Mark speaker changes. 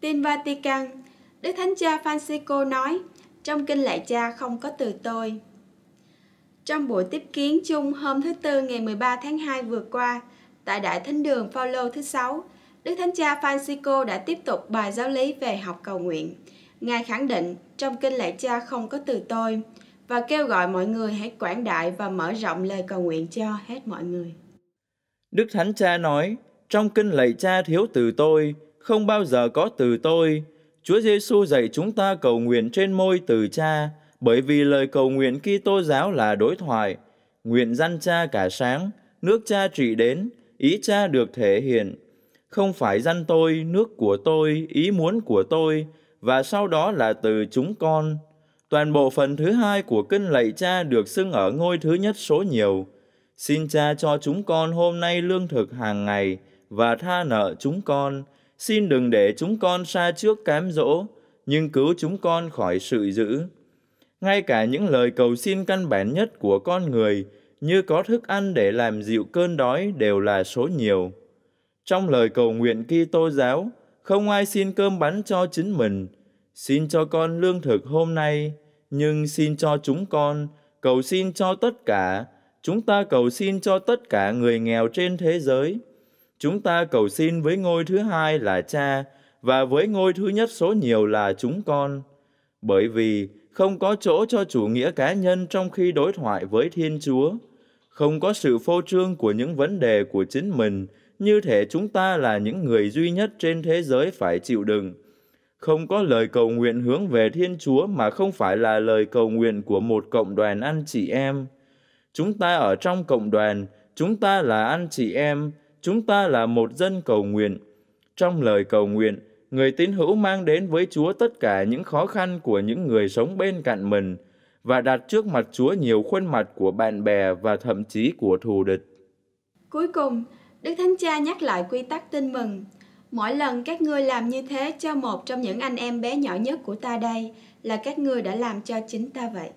Speaker 1: Tin Vatican Đức Thánh Cha Francisco nói Trong kinh lạy cha không có từ tôi Trong buổi tiếp kiến chung hôm thứ Tư ngày 13 tháng 2 vừa qua Tại Đại Thánh Đường Phaolô thứ sáu Đức Thánh Cha Francisco đã tiếp tục bài giáo lý về học cầu nguyện Ngài khẳng định trong kinh lạy cha không có từ tôi và kêu gọi mọi người hãy quảng đại và mở rộng lời cầu nguyện cho hết mọi người.
Speaker 2: Đức Thánh Cha nói, trong kinh lạy cha thiếu từ tôi, không bao giờ có từ tôi. Chúa Giêsu dạy chúng ta cầu nguyện trên môi từ Cha, bởi vì lời cầu nguyện Kitô giáo là đối thoại. Nguyện dân Cha cả sáng, nước Cha trị đến, ý Cha được thể hiện. Không phải dân tôi, nước của tôi, ý muốn của tôi, và sau đó là từ chúng con. Toàn bộ phần thứ hai của kinh lạy cha được xưng ở ngôi thứ nhất số nhiều. Xin cha cho chúng con hôm nay lương thực hàng ngày và tha nợ chúng con, xin đừng để chúng con xa trước cám dỗ, nhưng cứu chúng con khỏi sự dữ. Ngay cả những lời cầu xin căn bản nhất của con người, như có thức ăn để làm dịu cơn đói đều là số nhiều. Trong lời cầu nguyện Kitô giáo, không ai xin cơm bắn cho chính mình, xin cho con lương thực hôm nay, nhưng xin cho chúng con, cầu xin cho tất cả, chúng ta cầu xin cho tất cả người nghèo trên thế giới Chúng ta cầu xin với ngôi thứ hai là cha và với ngôi thứ nhất số nhiều là chúng con. Bởi vì không có chỗ cho chủ nghĩa cá nhân trong khi đối thoại với Thiên Chúa, không có sự phô trương của những vấn đề của chính mình như thể chúng ta là những người duy nhất trên thế giới phải chịu đựng. Không có lời cầu nguyện hướng về Thiên Chúa mà không phải là lời cầu nguyện của một cộng đoàn anh chị em. Chúng ta ở trong cộng đoàn, chúng ta là anh chị em, chúng ta là một dân cầu nguyện. Trong lời cầu nguyện, người tín hữu mang đến với Chúa tất cả những khó khăn của những người sống bên cạnh mình và đặt trước mặt Chúa nhiều khuôn mặt của bạn bè và thậm chí của thù địch.
Speaker 1: Cuối cùng, Đức Thánh Cha nhắc lại quy tắc tin mừng. Mỗi lần các ngươi làm như thế cho một trong những anh em bé nhỏ nhất của ta đây là các ngươi đã làm cho chính ta vậy.